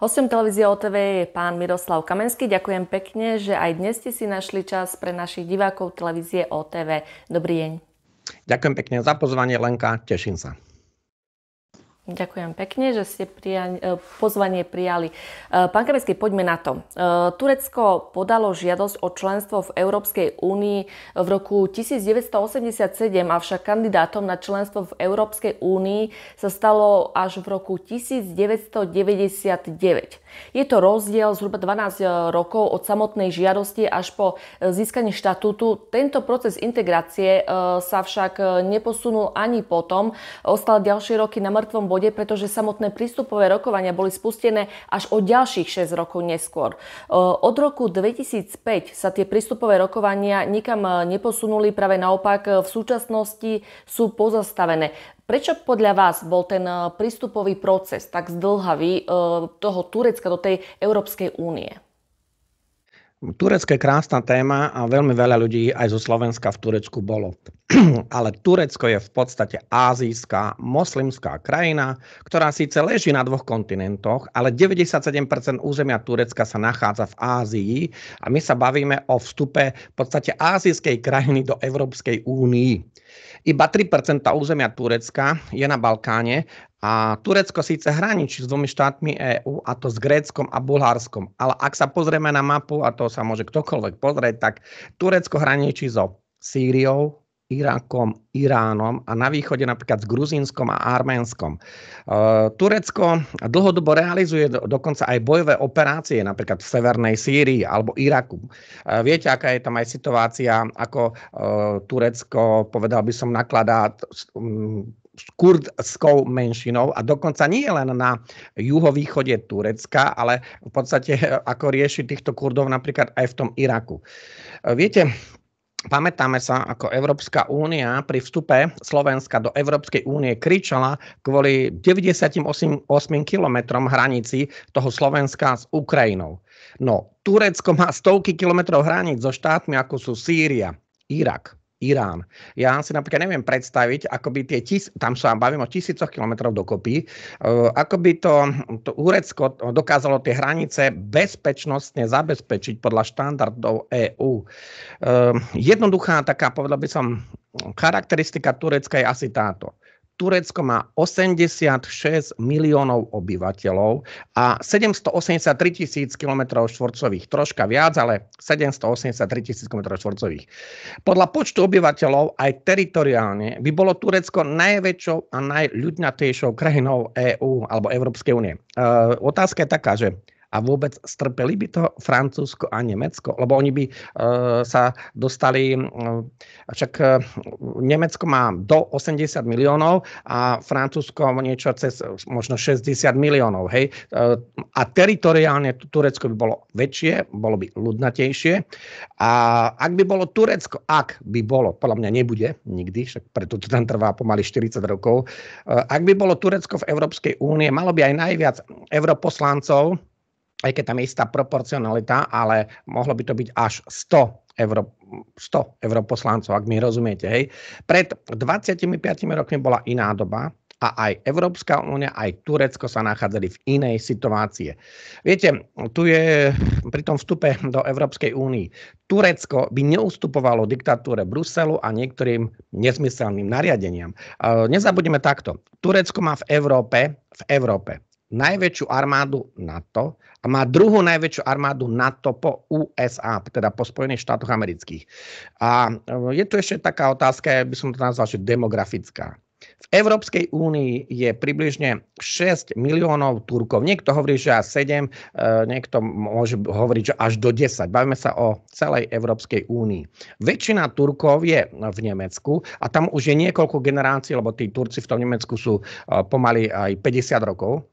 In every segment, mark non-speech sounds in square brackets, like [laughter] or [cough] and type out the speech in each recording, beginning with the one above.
Hostom televízie OTV je pán Miroslav Kamenský. Ďakujem pekne, že aj dnes ste si našli čas pre našich divákov televízie OTV. Dobrý deň. Ďakujem pekne za pozvanie, Lenka. Teším sa. Ďakujem pekne, že ste prija- e, pozvanie prijali. E, pán Kamecký, poďme na to. E, Turecko podalo žiadosť o členstvo v Európskej únii v roku 1987, avšak kandidátom na členstvo v Európskej únii sa stalo až v roku 1999. Je to rozdiel zhruba 12 rokov od samotnej žiadosti až po získanie štatútu. Tento proces integrácie sa však neposunul ani potom. Ostal ďalšie roky na mŕtvom bode, pretože samotné prístupové rokovania boli spustené až o ďalších 6 rokov neskôr. E, od roku 2005 sa tie prístupové rokovania nikam e, neposunuli, práve naopak e, v súčasnosti sú pozastavené. Prečo podľa vás bol ten prístupový proces tak zdlhavý toho Turecka do tej Európskej únie? Turecko je krásna téma a veľmi veľa ľudí aj zo Slovenska v Turecku bolo. [clears throat] Ale Turecko je v podstate azijská, moslimská krajina, ktorá síce leží na dvoch kontinentoch, ale 97% územia Turecka sa nachádza v Ázii a my sa bavíme o vstupe v podstate ázijskej krajiny do Európskej únii. Iba 3% územia Turecka je na Balkáne a Turecko síce hraničí s dvomi štátmi EÚ, a to s Gréckom a Bulharskom. Ale ak sa pozrieme na mapu, a to sa môže ktokoľvek pozrieť, tak Turecko hraničí so Sýriou, Irakom, Iránom a na východe napríklad s Gruzínskom a Arménskom. E, Turecko dlhodobo realizuje dokonca aj bojové operácie napríklad v Severnej Sýrii alebo Iraku. E, viete, aká je tam aj situácia, ako e, Turecko, povedal by som, nakladá s kurdskou menšinou a dokonca nie len na juhovýchode Turecka, ale v podstate ako rieši týchto kurdov napríklad aj v tom Iraku. Viete, Pamätáme sa, ako Európska únia pri vstupe Slovenska do Európskej únie kričala kvôli 98 kilometrom hranici toho Slovenska s Ukrajinou. No, Turecko má stovky kilometrov hraníc so štátmi, ako sú Sýria, Irak, Irán. Ja si napríklad neviem predstaviť, ako by tie tis, tam sa bavím o tisícoch kilometrov dokopy, e, ako by to, to Úrecko dokázalo tie hranice bezpečnostne zabezpečiť podľa štandardov EÚ. E, jednoduchá taká, povedal by som, charakteristika Turecka je asi táto. Turecko má 86 miliónov obyvateľov a 783 tisíc km štvorcových. Troška viac, ale 783 tisíc km štvorcových. Podľa počtu obyvateľov aj teritoriálne by bolo Turecko najväčšou a najľudnatejšou krajinou EÚ EU, alebo Európskej únie. E, otázka je taká, že a vôbec strpeli by to Francúzsko a Nemecko, lebo oni by e, sa dostali, e, však e, Nemecko má do 80 miliónov a Francúzsko niečo cez e, možno 60 miliónov, hej. E, a teritoriálne Turecko by bolo väčšie, bolo by ľudnatejšie a ak by bolo Turecko, ak by bolo, podľa mňa nebude nikdy, však preto to tam trvá pomaly 40 rokov, e, ak by bolo Turecko v Európskej únie, malo by aj najviac europoslancov, aj keď tam je istá proporcionalita, ale mohlo by to byť až 100 euro 100 europoslancov, ak mi rozumiete. Hej. Pred 25 rokmi bola iná doba a aj Európska únia, aj Turecko sa nachádzali v inej situácie. Viete, tu je pri tom vstupe do Európskej únii. Turecko by neustupovalo diktatúre Bruselu a niektorým nezmyselným nariadeniam. Nezabudneme takto. Turecko má v Európe, v Európe najväčšiu armádu NATO a má druhú najväčšiu armádu NATO po USA, teda po Spojených štátoch amerických. A e, je tu ešte taká otázka, ja by som to nazval, že demografická. V Európskej únii je približne 6 miliónov Turkov. Niekto hovorí, že až 7, e, niekto môže hovoriť, že až do 10. Bavíme sa o celej Európskej únii. Väčšina Turkov je v Nemecku a tam už je niekoľko generácií, lebo tí Turci v tom Nemecku sú e, pomaly aj 50 rokov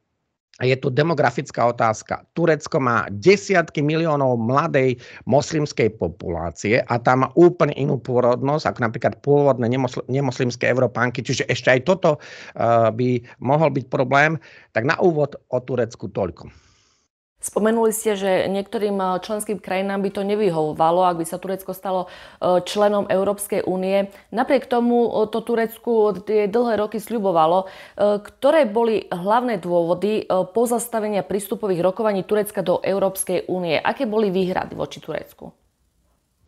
je tu demografická otázka. Turecko má desiatky miliónov mladej moslimskej populácie a tá má úplne inú pôrodnosť ako napríklad pôvodné nemosl- nemoslimské Európanky, čiže ešte aj toto uh, by mohol byť problém. Tak na úvod o Turecku toľko. Spomenuli ste, že niektorým eh, členským krajinám by to nevyhovovalo, ak by sa Turecko stalo eh, členom Európskej únie. Napriek tomu eh, to Turecku tie dlhé roky sľubovalo. Ktoré boli hlavné dôvody pozastavenia prístupových rokovaní Turecka do Európskej únie? Aké boli výhrady voči Turecku?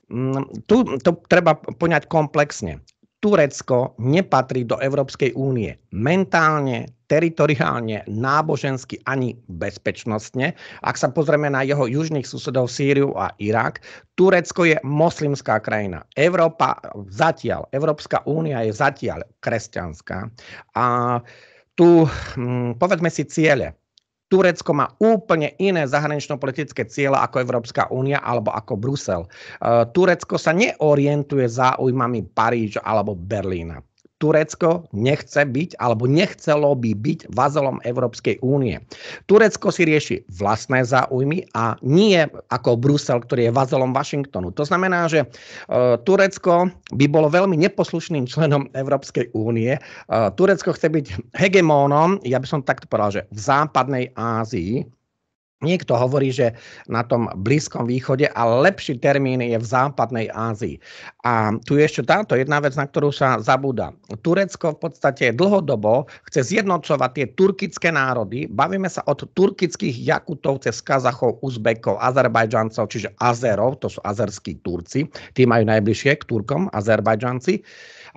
Mm, tu to treba poňať komplexne. Turecko nepatrí do Európskej únie mentálne, teritoriálne, nábožensky ani bezpečnostne. Ak sa pozrieme na jeho južných susedov Sýriu a Irak, Turecko je moslimská krajina. Európa zatiaľ, Európska únia je zatiaľ kresťanská. A tu, hm, povedzme si ciele. Turecko má úplne iné zahranično-politické cieľa ako Európska únia alebo ako Brusel. E, Turecko sa neorientuje záujmami Paríža alebo Berlína. Turecko nechce byť alebo nechcelo by byť vazelom Európskej únie. Turecko si rieši vlastné záujmy a nie ako Brusel, ktorý je vazelom Washingtonu. To znamená, že e, Turecko by bolo veľmi neposlušným členom Európskej únie. E, Turecko chce byť hegemónom, ja by som takto povedal, že v západnej Ázii, Niekto hovorí, že na tom Blízkom východe a lepší termín je v západnej Ázii. A tu je ešte táto jedna vec, na ktorú sa zabúda. Turecko v podstate dlhodobo chce zjednocovať tie turkické národy. Bavíme sa od turkických Jakutov cez Kazachov, Uzbekov, Azerbajdžancov, čiže Azerov, to sú azerskí Turci. Tí majú najbližšie k Turkom, Azerbajdžanci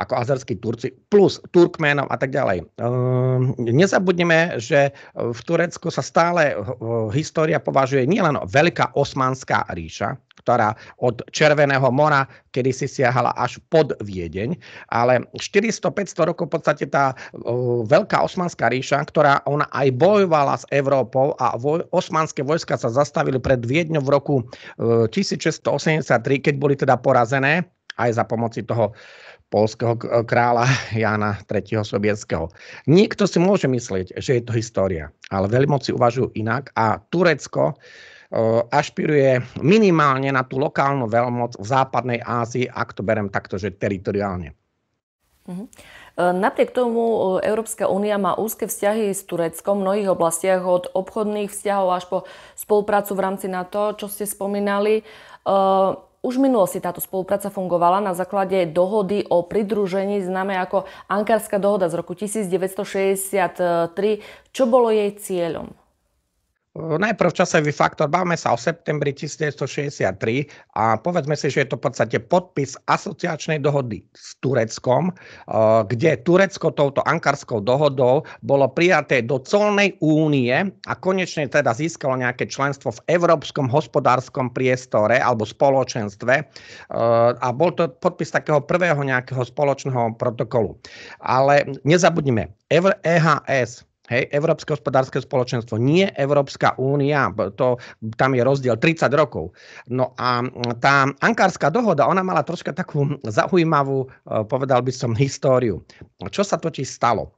ako azerskí Turci, plus Turkménov a tak ďalej. Ehm, nezabudneme, že v Turecku sa stále eh, história považuje nielen Veľká osmanská ríša, ktorá od Červeného mora kedy si siahala až pod Viedeň, ale 400-500 rokov v podstate tá uh, veľká osmanská ríša, ktorá ona aj bojovala s Európou a voj, osmanské vojska sa zastavili pred Viedňou v roku uh, e, 1683, keď boli teda porazené aj za pomoci toho uh, polského kráľa Jana III. sovietského. Niekto si môže myslieť, že je to história, ale veľmoci uvažujú inak a Turecko ašpiruje minimálne na tú lokálnu veľmoc v západnej Ázii, ak to berem takto, že teritoriálne. Mm-hmm. Napriek tomu e, Európska únia má úzke vzťahy s Tureckom v mnohých oblastiach, od obchodných vzťahov až po spoluprácu v rámci NATO, čo ste spomínali. E, už minulo si táto spolupráca fungovala na základe dohody o pridružení známe ako Ankarská dohoda z roku 1963. Čo bolo jej cieľom? Eh, najprv časový faktor, bavme sa o septembri 1963 a povedzme si, že je to v podstate podpis asociačnej dohody s Tureckom, eh, kde Turecko touto ankarskou dohodou bolo prijaté do colnej únie a konečne teda získalo nejaké členstvo v európskom hospodárskom priestore alebo spoločenstve eh, a bol to podpis takého prvého nejakého spoločného protokolu. Ale nezabudnime, EHS e Hej, Európske hospodárske spoločenstvo, nie Európska únia, to, tam je rozdiel 30 rokov. No a tá ankárska dohoda, ona mala troška takú zaujímavú, eh, povedal by som, históriu. Čo sa totiž stalo?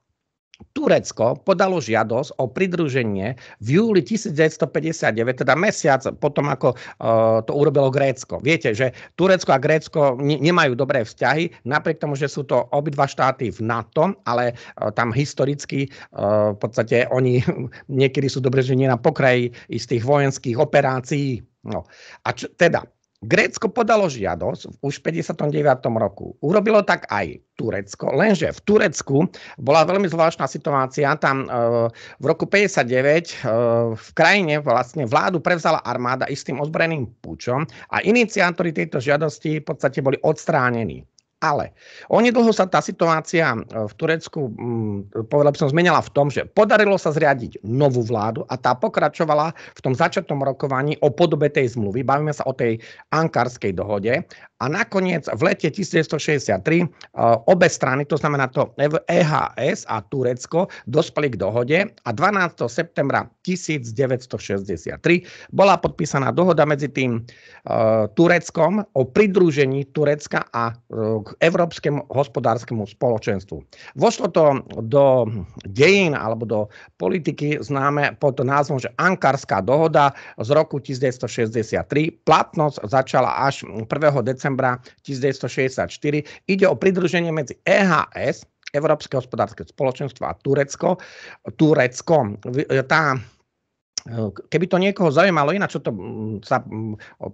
Turecko podalo žiadosť o pridruženie v júli 1959, teda mesiac potom, ako e, to urobilo Grécko. Viete, že Turecko a Grécko nemajú dobré vzťahy, napriek tomu, že sú to obidva štáty v NATO, ale e, tam historicky e, v podstate oni [laughs] niekedy sú dobre, že nie na pokraji istých vojenských operácií. No. A čo, teda, Grécko podalo žiadosť už v 59. roku. Urobilo tak aj Turecko, lenže v Turecku bola veľmi zvláštna situácia. Tam e, v roku 59 e, v krajine vlastne vládu prevzala armáda istým ozbrojeným púčom a iniciátori tejto žiadosti v podstate boli odstránení. Ale onedlho sa tá situácia e, v Turecku, mm, povedal by som, zmenila v tom, že podarilo sa zriadiť novú vládu a tá pokračovala v tom začiatnom rokovaní o podobe tej zmluvy. Bavíme sa o tej ankarskej dohode a nakoniec v lete 1963 e, obe strany, to znamená to EHS a Turecko, dospeli k dohode a 12. septembra 1963 bola podpísaná dohoda medzi tým e, Tureckom o pridružení Turecka a e, k Európskemu hospodárskemu spoločenstvu. Vošlo to do dejín alebo do politiky známe pod názvom, že Ankarská dohoda z roku 1963. Platnosť začala až 1. decembra decembra 1964. Ide o pridruženie medzi EHS, Európske hospodárske spoločenstvo a Turecko. Turecko, tá Keby to niekoho zaujímalo, ináč to sa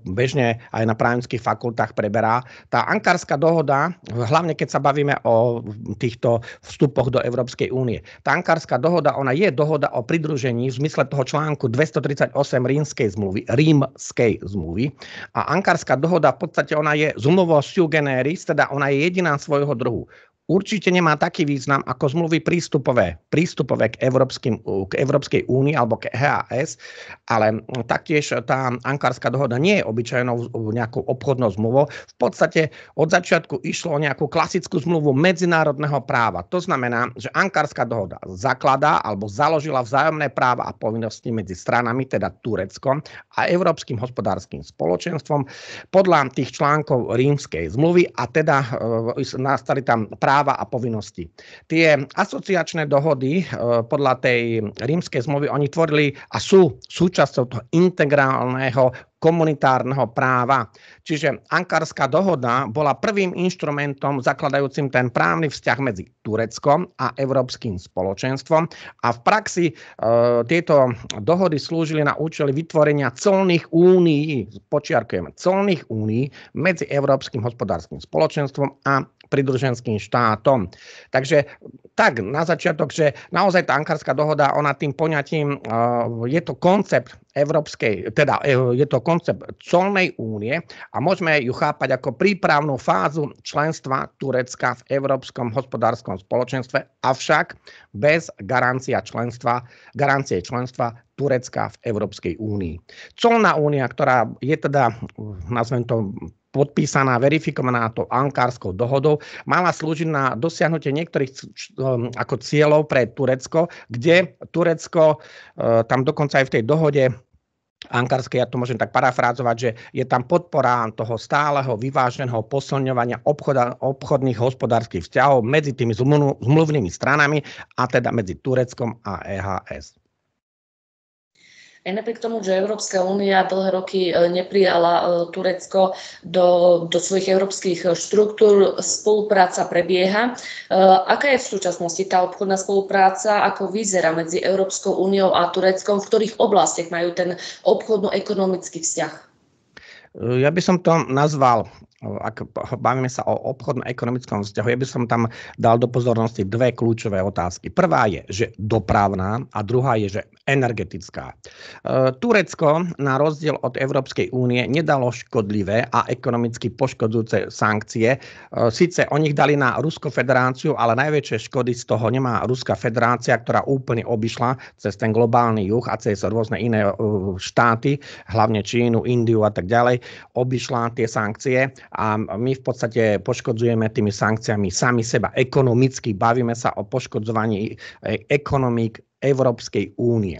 bežne aj na právnických fakultách preberá, tá ankárska dohoda, hlavne keď sa bavíme o týchto vstupoch do Európskej únie, tá ankárska dohoda, ona je dohoda o pridružení v zmysle toho článku 238 rímskej zmluvy, rímskej zmluvy. A ankárska dohoda v podstate ona je zmluvou sui generis, teda ona je jediná svojho druhu určite nemá taký význam ako zmluvy prístupové, prístupové k, Európskym, k Európskej únii alebo k EAS, ale taktiež tá ankárska dohoda nie je obyčajnou nejakou obchodnou zmluvou. V podstate od začiatku išlo o nejakú klasickú zmluvu medzinárodného práva. To znamená, že ankárska dohoda zakladá alebo založila vzájomné práva a povinnosti medzi stranami, teda Tureckom a Európskym hospodárskym spoločenstvom podľa tých článkov rímskej zmluvy a teda e, nastali tam práva práva a povinnosti. Tie asociačné dohody e, podľa tej rímskej zmluvy, oni tvorili a sú súčasťou toho integrálneho komunitárneho práva. Čiže Ankarská dohoda bola prvým inštrumentom zakladajúcim ten právny vzťah medzi Tureckom a Európskym spoločenstvom a v praxi e, tieto dohody slúžili na účely vytvorenia colných únií, Počiarkujeme colných únií medzi Európskym hospodárskym spoločenstvom a pridruženským štátom. Takže tak, na začiatok, že naozaj tá Ankarská dohoda, ona tým poňatím, eh, je to koncept Európskej, teda eh, je to koncept colnej únie a môžeme ju chápať ako prípravnú fázu členstva Turecka v Európskom hospodárskom spoločenstve, avšak bez garancia členstva, garancie členstva Turecka v Európskej únii. Colná únia, ktorá je teda, nazvem to podpísaná, verifikovaná tou ankárskou dohodou, mala slúžiť na dosiahnutie niektorých um, ako cieľov pre Turecko, kde Turecko, uh, tam dokonca aj v tej dohode ankarskej, ja to môžem tak parafrázovať, že je tam podpora toho stáleho vyváženého posilňovania obchoda, obchodných hospodárskych vzťahov medzi tými zmluvnými stranami a teda medzi Tureckom a EHS. Aj napriek tomu, že Európska únia dlhé roky e, neprijala e, Turecko do, do svojich európskych štruktúr, spolupráca prebieha. E, aká je v súčasnosti tá obchodná spolupráca, ako vyzerá medzi Európskou úniou a Tureckom, v ktorých oblastiach majú ten obchodno-ekonomický vzťah? Ja by som to nazval ak bavíme sa o obchodnom ekonomickom vzťahu, ja by som tam dal do pozornosti dve kľúčové otázky. Prvá je, že dopravná a druhá je, že energetická. E, Turecko na rozdiel od Európskej únie nedalo škodlivé a ekonomicky poškodzujúce sankcie. E, Sice o nich dali na Rusko federáciu, ale najväčšie škody z toho nemá Ruská federácia, ktorá úplne obišla cez ten globálny juh a cez rôzne iné e, štáty, hlavne Čínu, Indiu a tak ďalej, obišla tie sankcie a my v podstate poškodzujeme tými sankciami sami seba ekonomicky. Bavíme sa o poškodzovaní e-, ekonomík Európskej únie.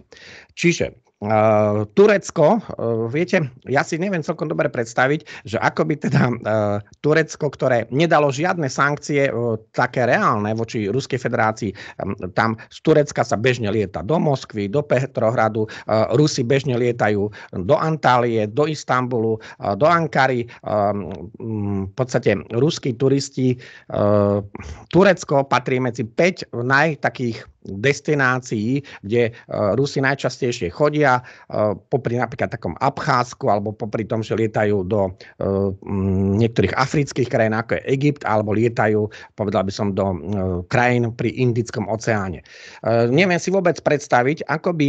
Čiže Uh, Turecko, uh, viete, ja si neviem celkom dobre predstaviť, že ako by teda uh, Turecko, ktoré nedalo žiadne sankcie také reálne voči Ruskej federácii, um, tam z Turecka sa bežne lieta do Moskvy, do Petrohradu, Rusi bežne lietajú do Antálie, do Istanbulu, do Ankary, um, um, v podstate ruskí turisti. Turecko patrí medzi 5 najtakých destinácií, kde Rusi najčastejšie chodia, lietania e, popri napríklad takom Abcházsku alebo popri tom, že lietajú do e, niektorých afrických krajín ako je Egypt alebo lietajú, povedal by som, do e, krajín pri Indickom oceáne. Neviem si vôbec predstaviť, ako by,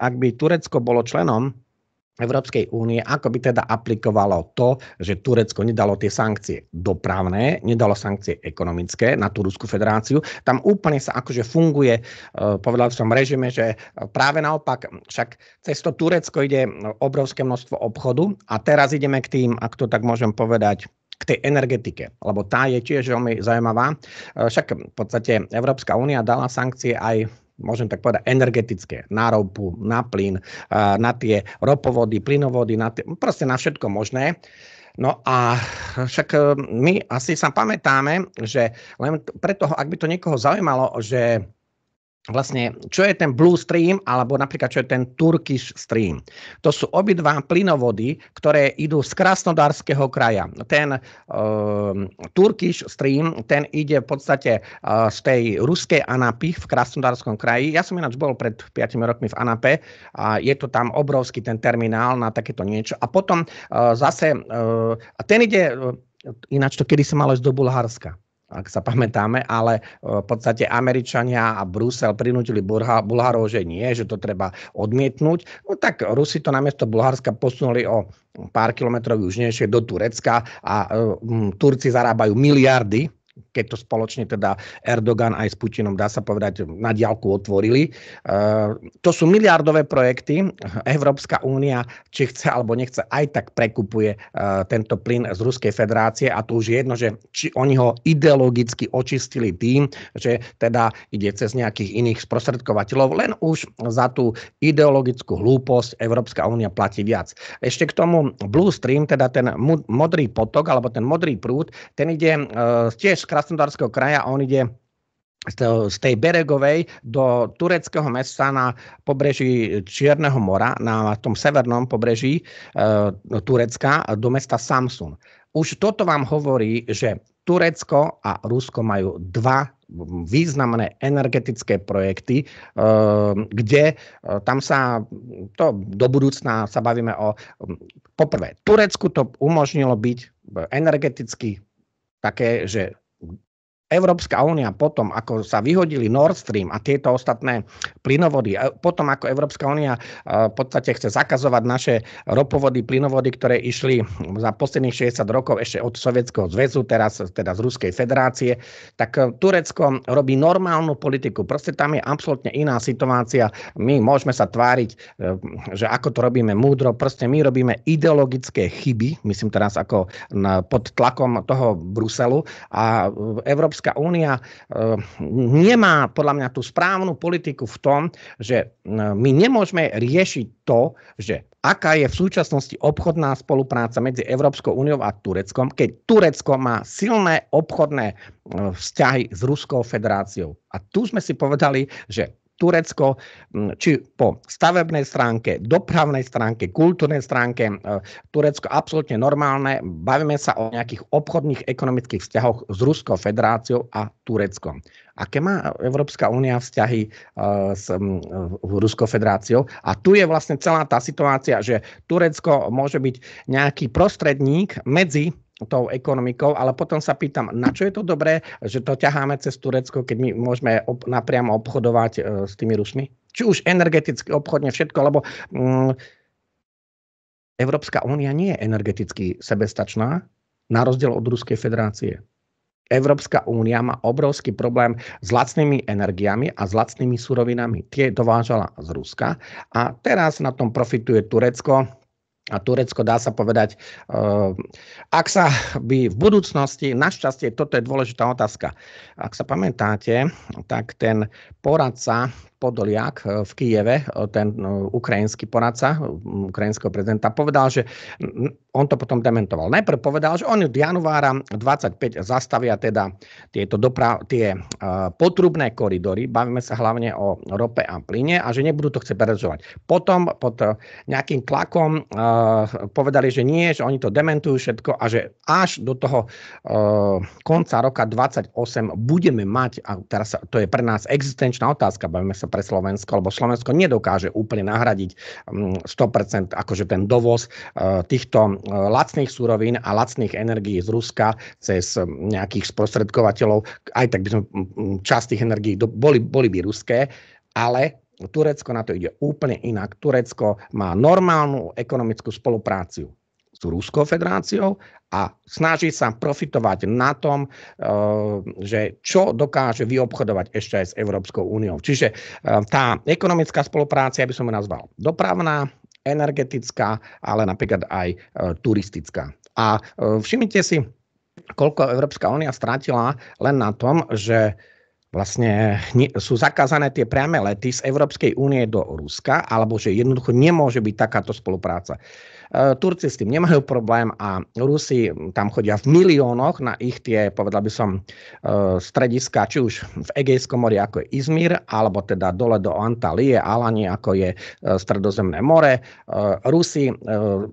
ak by Turecko bolo členom Európskej únie, ako by teda aplikovalo to, že Turecko nedalo tie sankcie dopravné, nedalo sankcie ekonomické na tú Ruskú federáciu. Tam úplne sa akože funguje, e, povedal som režime, že práve naopak, však cez to Turecko ide obrovské množstvo obchodu a teraz ideme k tým, ak to tak môžem povedať, k tej energetike, lebo tá je tiež veľmi zaujímavá. E, však v podstate Európska únia dala sankcie aj môžem tak povedať, energetické, na ropu, na plyn, na tie ropovody, plynovody, na tie, proste na všetko možné. No a však e, my asi sa pamätáme, že len preto, ak by to niekoho zaujímalo, že vlastne, čo je ten Blue Stream, alebo napríklad, čo je ten Turkish Stream. To sú obidva plynovody, ktoré idú z Krasnodarského kraja. Ten uh, Turkish Stream, ten ide v podstate uh, z tej ruskej Anapy v Krasnodarskom kraji. Ja som ináč bol pred 5 rokmi v Anape a je to tam obrovský ten terminál na takéto niečo. A potom uh, zase, uh, ten ide, uh, ináč to kedy sa malo ísť do Bulharska ak sa pamätáme, ale e, v podstate Američania a Brusel prinútili Bulharov, že nie, že to treba odmietnúť. No tak Rusi to namiesto Bulharska posunuli o pár kilometrov južnejšie do Turecka a um, Turci zarábajú miliardy keď to spoločne teda Erdogan aj s Putinom, dá sa povedať, na diálku otvorili. Eh, to sú miliardové projekty. Európska únia, či chce alebo nechce, aj tak prekupuje eh, tento plyn z Ruskej federácie a to už je jedno, že či oni ho ideologicky očistili tým, že teda ide cez nejakých iných sprostredkovateľov, len už za tú ideologickú hlúposť Európska únia platí viac. Ešte k tomu Blue Stream, teda ten modrý potok alebo ten modrý prúd, ten ide eh, tiež z Krasnodarského kraja a on ide z tej Beregovej do tureckého mesta na pobreží Čierneho mora, na tom severnom pobreží e, no, Turecka, do mesta Samsun. Už toto vám hovorí, že Turecko a Rusko majú dva významné energetické projekty, e, kde e, tam sa to do budúcna sa bavíme o... Poprvé, Turecku to umožnilo byť energeticky také, že Európska únia potom, ako sa vyhodili Nord Stream a tieto ostatné plynovody, e, potom ako Európska únia e, v podstate chce zakazovať naše ropovody, plynovody, ktoré išli za posledných 60 rokov ešte od Sovietskeho zväzu, teraz teda z Ruskej federácie, tak e, Turecko robí normálnu politiku. Proste tam je absolútne iná situácia. My môžeme sa tváriť, že ako to robíme múdro, proste my robíme ideologické chyby, myslím teraz ako pod tlakom toho Bruselu a Európska Európska únia eh, nemá podľa mňa tú správnu politiku v tom, že eh, my nemôžeme riešiť to, že aká je v súčasnosti obchodná spolupráca medzi Európskou úniou a Tureckom, keď Turecko má silné obchodné eh, vzťahy s Ruskou federáciou. A tu sme si povedali, že Turecko, mm, či po stavebnej stránke, dopravnej stránke, kultúrnej stránke, e, Turecko absolútne normálne. Bavíme sa o nejakých obchodných ekonomických vzťahoch s Ruskou federáciou a Tureckom. Aké má Európska únia vzťahy e, s Ruskou federáciou? A tu je vlastne celá tá situácia, že Turecko môže byť nejaký prostredník medzi tou ekonomikou, ale potom sa pýtam, na čo je to dobré, že to ťaháme cez Turecko, keď my môžeme ob, napriamo obchodovať e, s tými Rusmi? Či už energeticky, obchodne, všetko, lebo mm, Európska únia nie je energeticky sebestačná, na rozdiel od Ruskej federácie. Európska únia má obrovský problém s lacnými energiami a s lacnými surovinami. Tie dovážala z Ruska a teraz na tom profituje Turecko, a Turecko dá sa povedať, eh, ak sa by v budúcnosti, našťastie, toto je dôležitá otázka, ak sa pamätáte, tak ten poradca Podoliak eh, v Kieve, eh, ten eh, ukrajinský poradca, ukrajinského prezidenta, povedal, že on to potom dementoval. Najprv povedal, že oni od januára 25 zastavia teda tieto dopra- tie potrubné koridory, bavíme sa hlavne o rope a plyne a že nebudú to chce preržovať. Potom pod nejakým tlakom povedali, že nie, že oni to dementujú všetko a že až do toho konca roka 28 budeme mať, a teraz to je pre nás existenčná otázka, bavíme sa pre Slovensko, lebo Slovensko nedokáže úplne nahradiť 100% mm, akože ten dovoz e, týchto e, lacných surovín a lacných energií z Ruska cez e, nejakých sprostredkovateľov. Aj tak by sme časť tých energií boli, boli by ruské, ale Turecko na to ide úplne inak. Turecko má normálnu ekonomickú spoluprácu s Ruskou federáciou a snaží sa profitovať na tom, eh, že čo dokáže vyobchodovať ešte aj s Európskou úniou. Čiže eh, tá ekonomická spolupráca, ja by som ju nazval dopravná, energetická, ale napríklad aj eh, turistická. A všimnite si, koľko Európska únia strátila len na tom, že vlastne nie, sú zakázané tie priame lety z Európskej únie do Ruska, alebo že jednoducho nemôže byť takáto spolupráca. E, Turci s tým nemajú problém a Rusi tam chodia v miliónoch na ich tie, povedal by som, e, strediska, či už v Egejskom mori ako je Izmir, alebo teda dole do Antalie, Alani ako je e, Stredozemné more. E, Rusi e,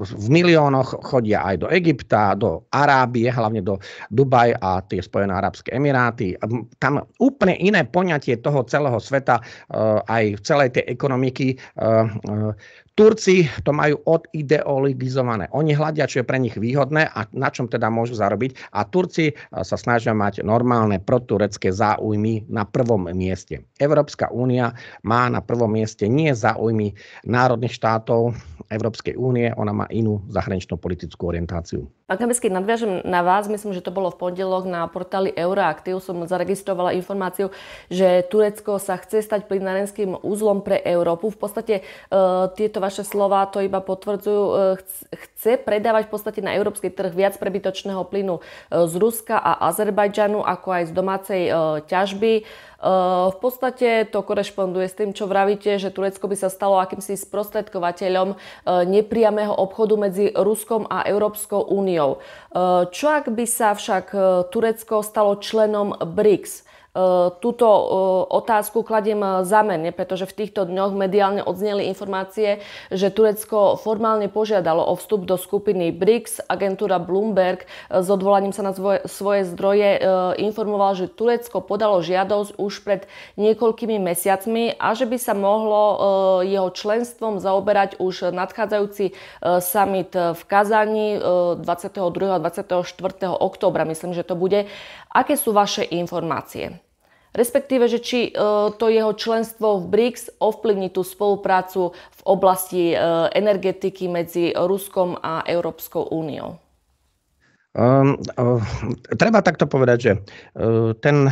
v miliónoch chodia aj do Egypta, do Arábie, hlavne do Dubaj a tie Spojené arabské emiráty. E, tam úplne úplne iné poňatie toho celého sveta eh, aj v celej tej ekonomiky. Eh, eh, Turci to majú odideologizované. Oni hľadia, čo je pre nich výhodné a na čom teda môžu zarobiť. A Turci e, sa snažia mať normálne proturecké záujmy na prvom mieste. Európska únia má na prvom mieste nie záujmy národných štátov Európskej únie, ona má inú zahraničnú politickú orientáciu. Pán Kamesky, nadviažem na vás. Myslím, že to bolo v pondelok na portáli Euroaktiv. Som zaregistrovala informáciu, že Turecko sa chce stať plynárenským úzlom pre Európu. V podstate e, tieto vaše vaše slova to iba potvrdzujú, e, chce predávať v podstate na európsky trh viac prebytočného plynu e, z Ruska a Azerbajdžanu, ako aj z domácej e, ťažby. V podstate to korešponduje s tým, čo vravíte, že Turecko by sa stalo akýmsi sprostredkovateľom nepriamého obchodu medzi Ruskom a Európskou úniou. Čo ak by sa však Turecko stalo členom BRICS? E, túto e, otázku kladiem mene, pretože v týchto dňoch mediálne odzneli informácie, že Turecko formálne požiadalo o vstup do skupiny BRICS. Agentúra Bloomberg e, s odvolaním sa na svoje zdroje informoval, že Turecko podalo žiadosť už pred niekoľkými mesiacmi a že by sa mohlo jeho členstvom zaoberať už nadchádzajúci summit v Kazani 22. a 24. oktobra. Myslím, že to bude. Aké sú vaše informácie? Respektíve, že či e, to jeho členstvo v BRICS ovplyvní tú spoluprácu v oblasti e, energetiky medzi Ruskom a Európskou úniou. Um, um, treba takto povedať, že uh, ten,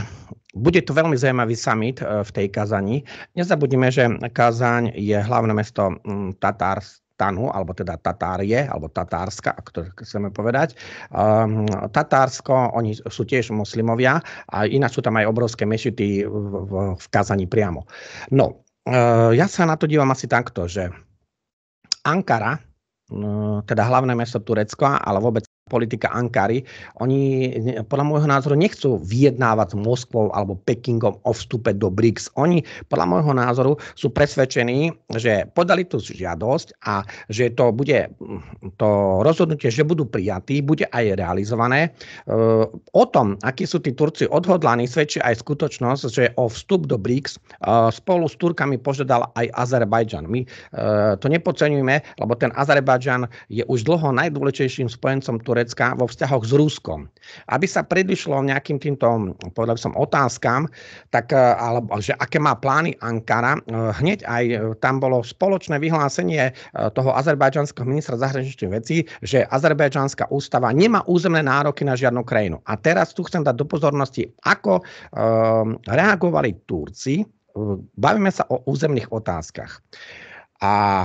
bude to veľmi zaujímavý summit uh, v tej Kazani. Nezabudíme, že Kazaň je hlavné mesto um, Tatárs, Tatanu, alebo teda Tatárie, alebo Tatárska, ak to chceme povedať. Um, Tatársko, oni sú tiež moslimovia a ináč sú tam aj obrovské mešity v, v, v Kazaní priamo. No, uh, ja sa na to dívam asi takto, že Ankara, uh, teda hlavné mesto Turecka, ale vôbec politika Ankary, oni podľa môjho názoru nechcú vyjednávať s Moskvou alebo Pekingom o vstupe do BRICS. Oni podľa môjho názoru sú presvedčení, že podali tú žiadosť a že to bude to rozhodnutie, že budú prijatí, bude aj realizované. Ehm, o tom, akí sú tí Turci odhodlaní, svedčí aj skutočnosť, že o vstup do BRICS ehm, spolu s Turkami požiadal aj Azerbajdžan. My ehm, to nepodceňujeme, lebo ten Azerbajdžan je už dlho najdôležitejším spojencom Turecka Turecka vo vzťahoch s Ruskom. Aby sa predišlo nejakým týmto, povedal by som, otázkam, tak, e, alebo, že aké má plány Ankara, e, hneď aj e, tam bolo spoločné vyhlásenie toho azerbajdžanského ministra zahraničných vecí, že azerbajdžanská ústava nemá územné nároky na žiadnu krajinu. A teraz tu chcem dať do pozornosti, ako reagovali Turci, bavíme sa o územných otázkach. A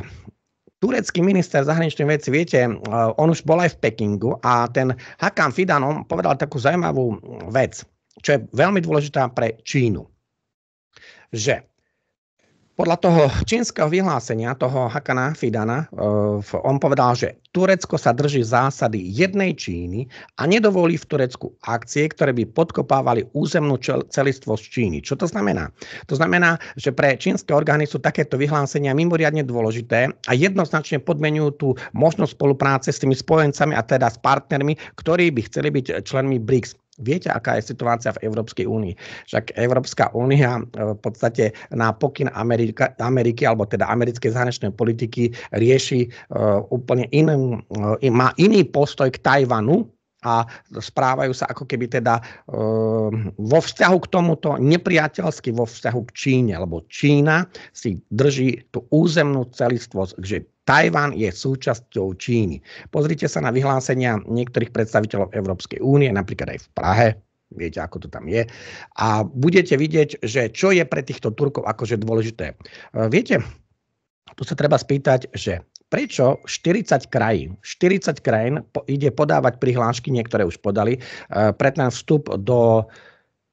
turecký minister zahraničných vecí, viete, e, on už bol aj v Pekingu a ten Hakan Fidan, on povedal takú zaujímavú vec, čo je veľmi dôležitá pre Čínu. Že podľa toho čínskeho vyhlásenia, toho Hakana Fidana, eh, on povedal, že Turecko sa drží zásady jednej Číny a nedovolí v Turecku akcie, ktoré by podkopávali územnú celistvosť Číny. Čo to znamená? To znamená, že pre čínske orgány sú takéto vyhlásenia mimoriadne dôležité a jednoznačne podmenujú tú možnosť spolupráce s tými spojencami a teda s partnermi, ktorí by chceli byť členmi BRICS. Viete, aká je situácia v Európskej únii? Však Európska únia e, v podstate na pokyn Amerika, Ameriky, alebo teda americkej zahraničnej politiky rieši uh, úplne iný, uh, e, má iný postoj k Tajvanu, a správajú sa ako keby teda uh, vo vzťahu k tomuto nepriateľsky vo vzťahu k Číne, lebo Čína si drží tú územnú celistvosť, že Tajván je súčasťou Číny. Pozrite sa na vyhlásenia niektorých predstaviteľov Európskej únie, napríklad aj v Prahe, viete, ako to tam je. A budete vidieť, že čo je pre týchto Turkov akože dôležité. E, viete, tu sa treba spýtať, že prečo 40 krajín, 40 krajín ide podávať prihlášky, niektoré už podali, e, pre ten vstup do,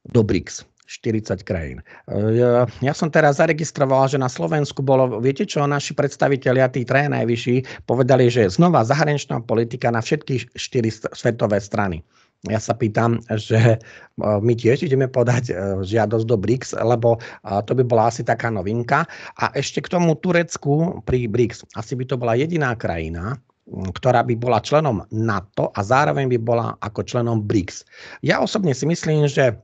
do BRICS. 40 krajín. E, ja, ja som teraz zaregistroval, že na Slovensku bolo, viete čo, naši predstavitelia, tí traja najvyšší, povedali, že znova zahraničná politika na všetky štyri svetové strany. Ja sa pýtam, že e, my tiež ideme podať e, žiadosť do BRICS, lebo to by bola asi taká novinka. A ešte k tomu Turecku pri BRICS. Asi by to bola jediná krajina, ktorá by bola členom NATO a zároveň by bola ako členom BRICS. Ja osobne si myslím, že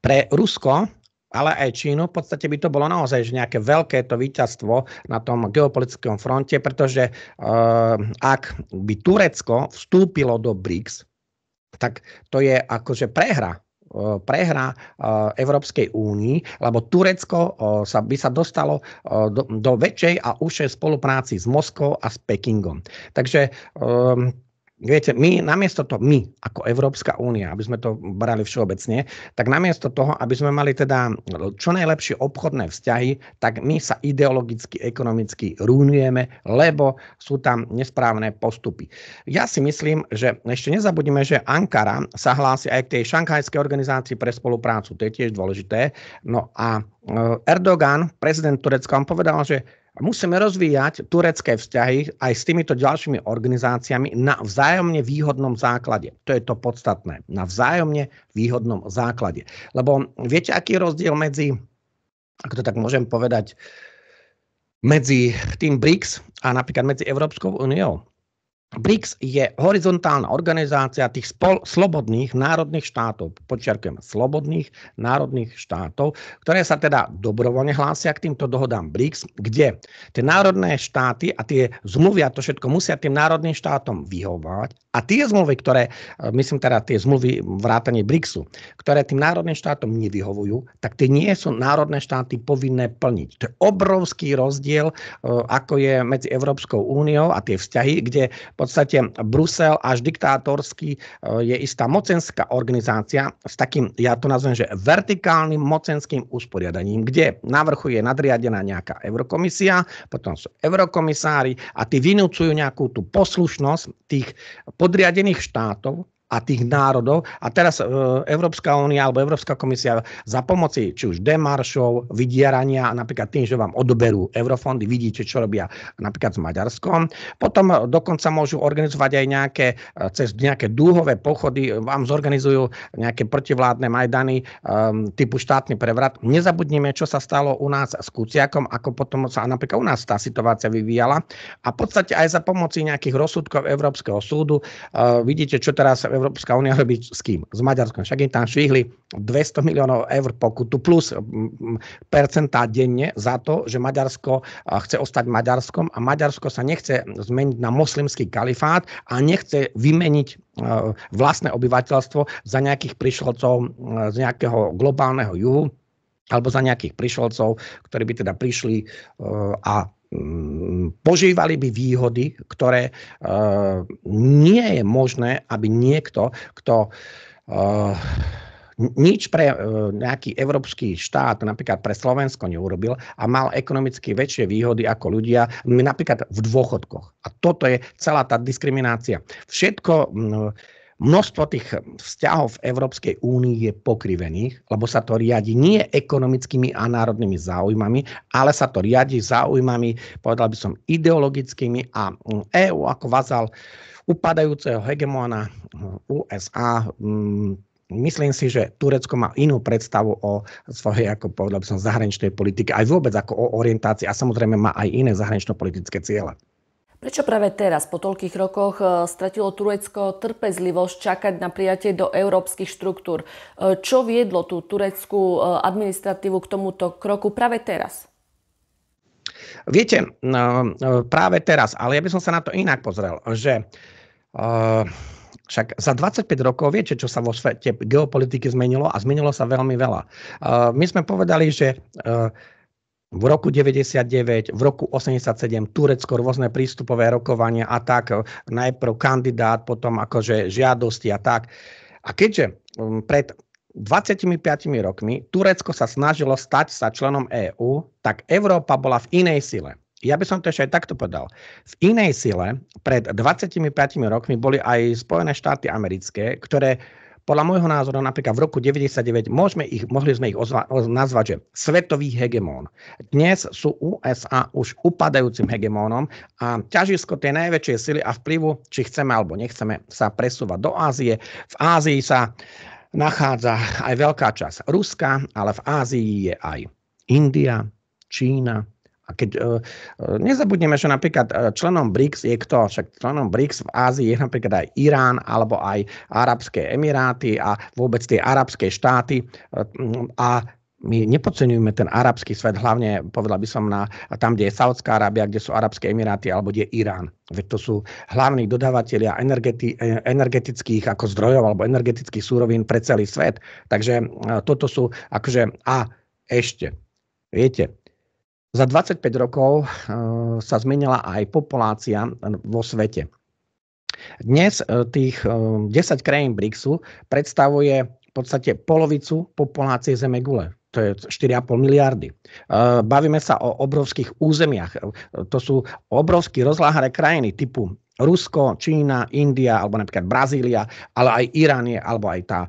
pre Rusko ale aj Čínu, v podstate by to bolo naozaj že nejaké veľké to víťazstvo na tom geopolitickom fronte, pretože uh, ak by Turecko vstúpilo do BRICS, tak to je akože prehra eh, prehra eh, Európskej únii, lebo Turecko sa, by sa dostalo do, do väčšej a užšej spolupráci s Moskou a s Pekingom. Takže Viete, my namiesto toho, my ako Európska únia, aby sme to brali všeobecne, tak namiesto toho, aby sme mali teda čo najlepšie obchodné vzťahy, tak my sa ideologicky, ekonomicky rúnujeme, lebo sú tam nesprávne postupy. Ja si myslím, že ešte nezabudíme, že Ankara sa hlási aj k tej Šanghajskej organizácii pre spoluprácu. To je tiež dôležité. No a e, Erdogan, prezident Turecka, on povedal, že musíme rozvíjať turecké vzťahy aj s týmito ďalšími organizáciami na vzájomne výhodnom základe. To je to podstatné. Na vzájomne výhodnom základe. Lebo viete, aký je rozdiel medzi, ako to tak môžem povedať, medzi tým BRICS a napríklad medzi Európskou úniou? BRICS je horizontálna organizácia tých spol- slobodných národných štátov, počiarkujem, slobodných národných štátov, ktoré sa teda dobrovoľne hlásia k týmto dohodám BRICS, kde tie národné štáty a tie zmluvia, to všetko musia tým národným štátom vyhovať a tie zmluvy, ktoré, e, myslím teda tie zmluvy vrátane BRICSu, ktoré tým národným štátom nevyhovujú, tak tie nie sú národné štáty povinné plniť. To je obrovský rozdiel, e, ako je medzi Európskou úniou a tie vzťahy, kde v podstate Brusel až diktátorský e, je istá mocenská organizácia s takým, ja to nazvem, že vertikálnym mocenským usporiadaním, kde na vrchu je nadriadená nejaká eurokomisia, potom sú eurokomisári a tí vynúcujú nejakú tú poslušnosť tých podriadených štátov a tých národov. A teraz e, Európska únia alebo Európska komisia za pomoci či už demaršov, vydierania, napríklad tým, že vám odoberú eurofondy, vidíte, čo robia napríklad s Maďarskom. Potom dokonca môžu organizovať aj nejaké, e, cez nejaké dúhové pochody, vám zorganizujú nejaké protivládne majdany um, typu štátny prevrat. Nezabudnime, čo sa stalo u nás s Kuciakom, ako potom sa napríklad u nás tá situácia vyvíjala. A v podstate aj za pomoci nejakých rozsudkov Európskeho súdu uh, vidíte, čo teraz Európska únia robiť s kým? S Maďarskom. Však im tam švihli 200 miliónov eur pokutu plus percentá denne za to, že Maďarsko chce ostať Maďarskom a Maďarsko sa nechce zmeniť na moslimský kalifát a nechce vymeniť e, vlastné obyvateľstvo za nejakých prišlcov e, z nejakého globálneho juhu alebo za nejakých prišlcov, ktorí by teda prišli e, a požívali by výhody, ktoré e, nie je možné, aby niekto, kto e, nič pre e, nejaký európsky štát, napríklad pre Slovensko neurobil a mal ekonomicky väčšie výhody ako ľudia, napríklad v dôchodkoch. A toto je celá tá diskriminácia. Všetko množstvo tých vzťahov v Európskej únii je pokrivených, lebo sa to riadi nie ekonomickými a národnými záujmami, ale sa to riadi záujmami, povedal by som, ideologickými a EÚ ako vazal upadajúceho hegemona USA. Mm, myslím si, že Turecko má inú predstavu o svojej, ako povedal by som, zahraničnej politike, aj vôbec ako o orientácii a samozrejme má aj iné zahranično-politické ciele. Prečo práve teraz, po toľkých rokoch, e, stratilo Turecko trpezlivosť čakať na prijatie do európskych štruktúr? E, čo viedlo tú tureckú e, administratívu k tomuto kroku práve teraz? Viete, práve teraz, ale ja by som sa na to inak pozrel, že však za 25 rokov viete, čo sa vo svete geopolitiky zmenilo a zmenilo sa veľmi veľa. My sme povedali, že v roku 99, v roku 87 Turecko rôzne prístupové rokovania a tak, najprv kandidát, potom akože žiadosti a tak. A keďže um, pred 25 rokmi Turecko sa snažilo stať sa členom EÚ, tak Európa bola v inej sile. Ja by som to ešte aj takto povedal. V inej sile pred 25 rokmi boli aj Spojené štáty americké, ktoré podľa môjho názoru napríklad v roku 99 môžeme ich, mohli sme ich ozva, nazvať, že svetový hegemón. Dnes sú USA už upadajúcim hegemónom a ťažisko tej najväčšej sily a vplyvu, či chceme alebo nechceme, sa presúvať do Ázie. V Ázii sa nachádza aj veľká časť Ruska, ale v Ázii je aj India, Čína, a keď e, e, nezabudneme, že napríklad e, členom BRICS je kto, však členom BRICS v Ázii je napríklad aj Irán alebo aj Arabské Emiráty a vôbec tie arabské štáty a my nepodceňujeme ten arabský svet, hlavne povedal by som na tam, kde je Saudská Arábia, kde sú Arabské Emiráty alebo kde je Irán. Veď to sú hlavní dodávateľia energeti- energetických ako zdrojov alebo energetických súrovín pre celý svet. Takže toto sú akože a ešte. Viete, za 25 rokov eh, sa zmenila aj populácia vo svete. Dnes eh, tých 10 eh, krajín BRICSu predstavuje v podstate polovicu populácie Zeme Gule to je 4,5 miliardy. Bavíme sa o obrovských územiach. To sú obrovské rozláhané krajiny typu Rusko, Čína, India, alebo napríklad Brazília, ale aj Irán je, alebo aj tá,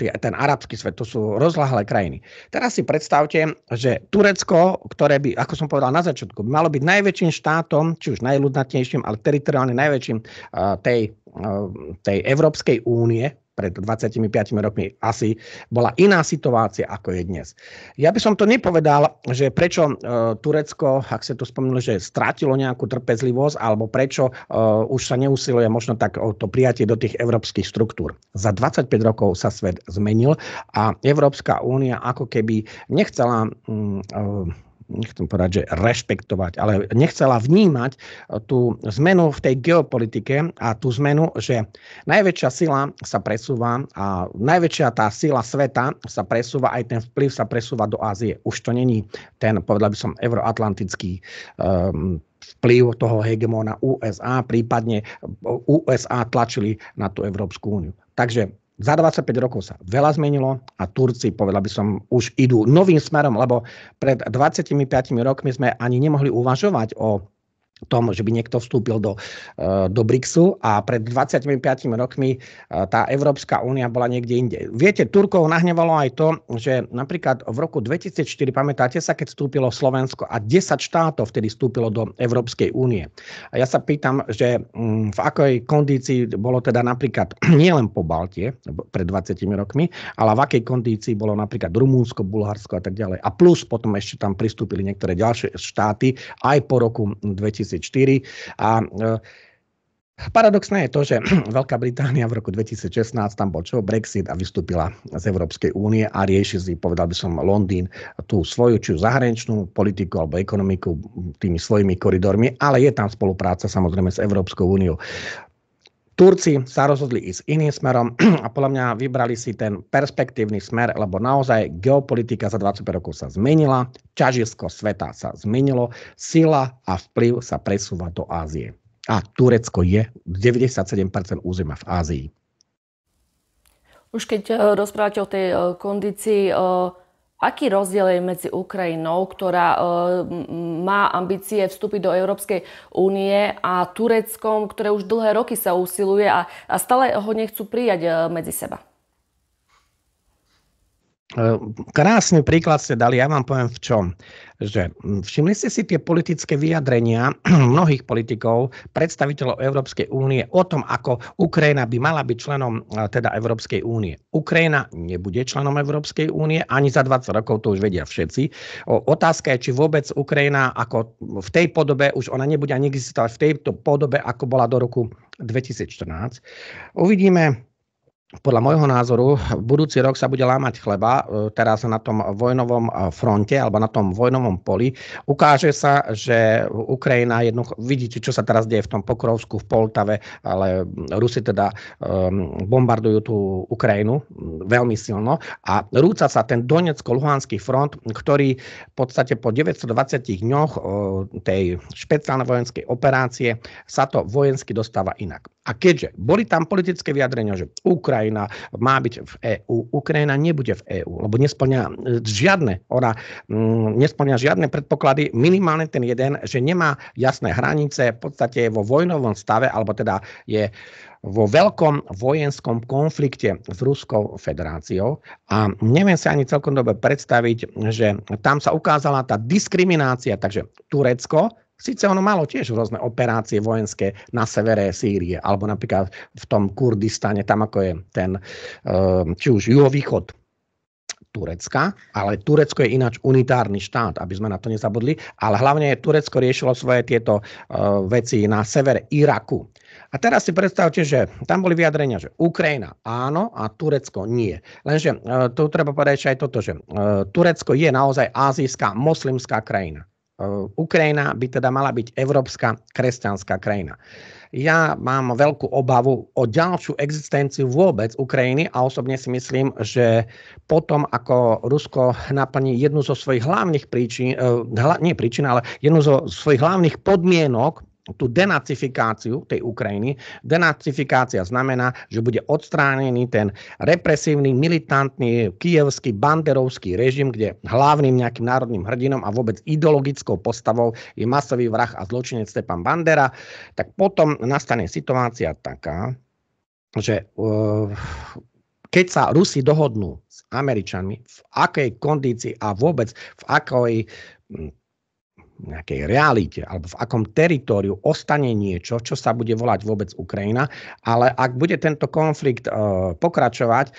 tý, ten arabský svet, to sú rozlahlé krajiny. Teraz si predstavte, že Turecko, ktoré by, ako som povedal na začiatku, by malo byť najväčším štátom, či už najľudnatnejším, ale teritoriálne najväčším eh, tej, eh, tej Európskej únie, pred 25 rokmi asi bola iná situácia, ako je dnes. Ja by som to nepovedal, že prečo e, Turecko, ak sa tu spomenuli, že strátilo nejakú trpezlivosť, alebo prečo e, už sa neusiluje možno tak o to prijatie do tých európskych štruktúr. Za 25 rokov sa svet zmenil a Európska únia ako keby nechcela mm, e, nechcem povedať, že rešpektovať, ale nechcela vnímať e, tú zmenu v tej geopolitike a tú zmenu, že najväčšia sila sa presúva a najväčšia tá sila sveta sa presúva, aj ten vplyv sa presúva do Ázie. Už to není ten, povedal by som, euroatlantický um, vplyv toho hegemona USA, prípadne USA tlačili na tú Európsku úniu. Takže za 25 rokov sa veľa zmenilo a Turci, povedal by som, už idú novým smerom, lebo pred 25 rokmi sme ani nemohli uvažovať o tom, že by niekto vstúpil do, e, do BRICSu a pred 25 rokmi e, tá Európska únia bola niekde inde. Viete, Turkov nahnevalo aj to, že napríklad v roku 2004, pamätáte sa, keď vstúpilo Slovensko a 10 štátov vtedy vstúpilo do Európskej únie. A ja sa pýtam, že mm, v akej kondícii bolo teda napríklad [clears throat] nielen po Baltie pred 20 rokmi, ale v akej kondícii bolo napríklad Rumúnsko, Bulharsko a tak ďalej. A plus potom ešte tam pristúpili niektoré ďalšie štáty aj po roku 2000 2004 a e, Paradoxné je to, že [clears throat] Veľká Británia v roku 2016, tam bol čo? Brexit a vystúpila z Európskej únie a rieši si, povedal by som, Londýn tú svoju, či zahraničnú politiku alebo ekonomiku tými svojimi koridormi, ale je tam spolupráca samozrejme s Európskou úniou. Turci sa rozhodli ísť iným smerom [clears throat] a podľa mňa vybrali si ten perspektívny smer, lebo naozaj geopolitika za 25 rokov sa zmenila, ťažisko sveta sa zmenilo, sila a vplyv sa presúva do Ázie. A Turecko je 97% územia v Ázii. Už keď eh, rozprávate o tej eh, kondícii eh, Aký rozdiel je medzi Ukrajinou, ktorá e, má ambície vstúpiť do Európskej únie a Tureckom, ktoré už dlhé roky sa usiluje a, a stále ho nechcú prijať e, medzi seba? Krásny príklad ste dali, ja vám poviem v čom. Že všimli ste si tie politické vyjadrenia [clears throat] mnohých politikov, predstaviteľov Európskej únie o tom, ako Ukrajina by mala byť členom teda Európskej únie. Ukrajina nebude členom Európskej únie, ani za 20 rokov to už vedia všetci. O, otázka je, či vôbec Ukrajina ako v tej podobe, už ona nebude ani existovať v tejto podobe, ako bola do roku 2014. Uvidíme, podľa môjho názoru budúci rok sa bude lámať chleba e, teraz na tom vojnovom e, fronte alebo na tom vojnovom poli. Ukáže sa, že Ukrajina jednoducho, vidíte, čo sa teraz deje v tom Pokrovsku, v Poltave, ale Rusi teda um, bombardujú tú Ukrajinu mm, veľmi silno a rúca sa ten Donecko-Luhanský front, ktorý v podstate po 920 dňoch e, tej špeciálnej vojenskej operácie sa to vojensky dostáva inak. A keďže boli tam politické vyjadrenia, že Ukrajina Ukrajina má byť v EÚ. Ukrajina nebude v EÚ, lebo nesplňa e, žiadne, ona mm, nesplňa žiadne predpoklady, minimálne ten jeden, že nemá jasné hranice, v podstate je vo vojnovom stave, alebo teda je vo veľkom vojenskom konflikte s Ruskou federáciou a neviem si ani celkom dobre predstaviť, že tam sa ukázala tá diskriminácia, takže Turecko Sice ono malo tiež rôzne operácie vojenské na severe Sýrie, alebo napríklad v tom Kurdistane, tam ako je ten, ehm, či už juhovýchod Turecka, ale Turecko je ináč unitárny štát, aby sme na to nezabudli, ale hlavne Turecko riešilo svoje tieto ehm, veci na sever Iraku. A teraz si predstavte, že tam boli vyjadrenia, že Ukrajina áno a Turecko nie. Lenže ehm, tu treba povedať aj toto, že Turecko je naozaj azijská, moslimská krajina Eh, Ukrajina by teda mala byť európska kresťanská krajina. Ja mám veľkú obavu o ďalšiu existenciu vôbec Ukrajiny a osobne si myslím, že potom, ako Rusko naplní jednu zo svojich hlavných príčin, eh, hla, nie príčin, ale jednu zo svojich hlavných podmienok tú denacifikáciu tej Ukrajiny. Denacifikácia znamená, že bude odstránený ten represívny, militantný, kievský, banderovský režim, kde hlavným nejakým národným hrdinom a vôbec ideologickou postavou je masový vrah a zločinec Stepan Bandera. Tak potom nastane situácia taká, že e, keď sa Rusi dohodnú s Američanmi, v akej kondícii a vôbec v akej nejakej realite alebo v akom teritoriu ostane niečo, čo sa bude volať vôbec Ukrajina, ale ak bude tento konflikt e, pokračovať,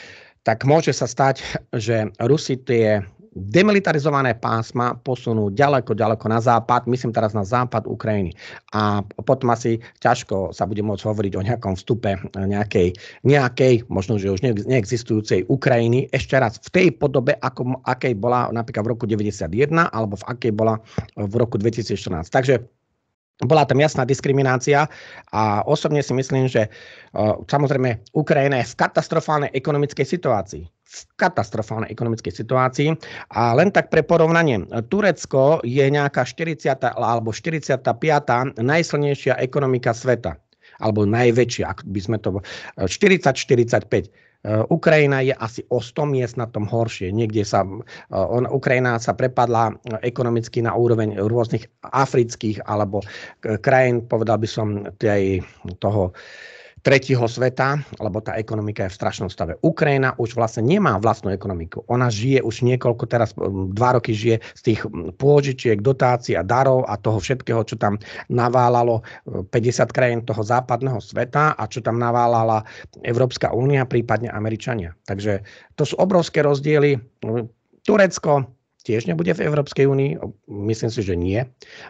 tak môže sa stať, že Rusi tie demilitarizované pásma posunú ďaleko, ďaleko na západ, myslím teraz na západ Ukrajiny. A potom asi ťažko sa bude môcť hovoriť o nejakom vstupe e, nejakej, nejakej možno, že už neexistujúcej Ukrajiny, ešte raz v tej podobe, ako, akej bola napríklad v roku 91 alebo v akej bola v roku 2014. Takže bola tam jasná diskriminácia a osobne si myslím, že uh, samozrejme Ukrajina je v katastrofálnej ekonomickej situácii. V katastrofálnej ekonomickej situácii. A len tak pre porovnanie, Turecko je nejaká 40. alebo 45. najsilnejšia ekonomika sveta. Alebo najväčšia, ak by sme to... 40-45. E, Ukrajina je asi o 100 miest na tom horšie. Niekde sa, e, on, Ukrajina sa prepadla e, ekonomicky na úroveň rôznych afrických alebo krajín, povedal by som, tej, toho tretieho sveta, lebo tá ekonomika je v strašnom stave. Ukrajina už vlastne nemá vlastnú ekonomiku. Ona žije už niekoľko, teraz dva roky žije z tých pôžičiek, dotácií a darov a toho všetkého, čo tam naválalo 50 e, krajín toho západného sveta a čo tam naválala Európska únia, prípadne Američania. Takže to sú obrovské rozdiely. Turecko, tiež nebude v Európskej únii? Myslím si, že nie.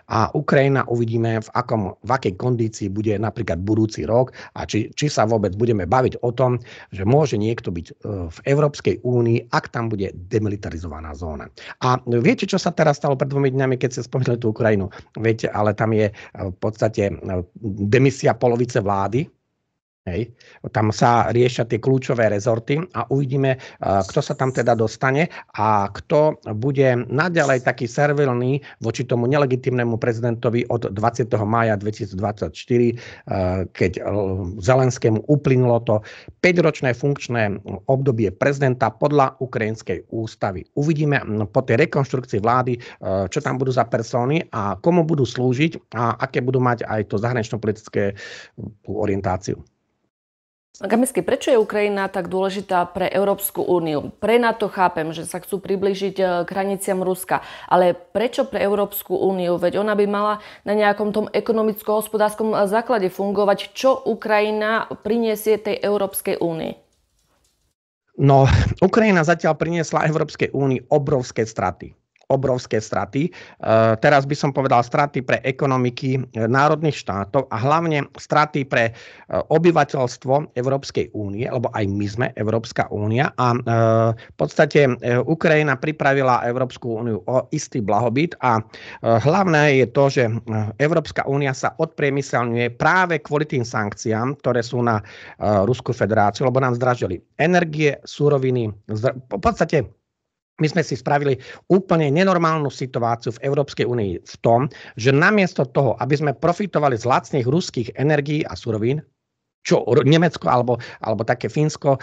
A Ukrajina uvidíme, v, akom, v akej kondícii bude napríklad budúci rok a či, či sa vôbec budeme baviť o tom, že môže niekto byť e, v Európskej únii, ak tam bude demilitarizovaná zóna. A viete, čo sa teraz stalo pred dvomi dňami, keď ste spomínali tú Ukrajinu? Viete, ale tam je e, v podstate e, demisia polovice vlády, Hej. Tam sa riešia tie kľúčové rezorty a uvidíme, e, kto sa tam teda dostane a kto bude naďalej taký servilný voči tomu nelegitimnému prezidentovi od 20. mája 2024, e, keď e, Zelenskému uplynulo to 5-ročné funkčné obdobie prezidenta podľa ukrajinskej ústavy. Uvidíme po tej rekonštrukcii vlády, čo tam budú za persony a komu budú slúžiť a aké budú mať aj to zahranično-politické orientáciu. Gamisky, prečo je Ukrajina tak dôležitá pre Európsku úniu? Pre NATO chápem, že sa chcú priblížiť e, k hraniciam Ruska, ale prečo pre Európsku úniu? Veď ona by mala na nejakom tom ekonomicko-hospodárskom e, základe fungovať. Čo Ukrajina priniesie tej Európskej únii? No, Ukrajina zatiaľ priniesla Európskej únii obrovské straty obrovské straty. E, teraz by som povedal straty pre ekonomiky e, národných štátov a hlavne straty pre e, obyvateľstvo Európskej únie, lebo aj my sme Európska únia a v podstate Ukrajina pripravila Európsku úniu o istý blahobyt a hlavné je to, že Európska únia sa odpriemyselňuje práve kvôli tým sankciám, ktoré sú na Rusku federáciu, lebo nám zdražili energie, súroviny, v podstate my sme si spravili úplne nenormálnu situáciu v Európskej únii v tom, že namiesto toho, aby sme profitovali z lacných ruských energií a surovín, čo Nemecko alebo, alebo také Fínsko eh,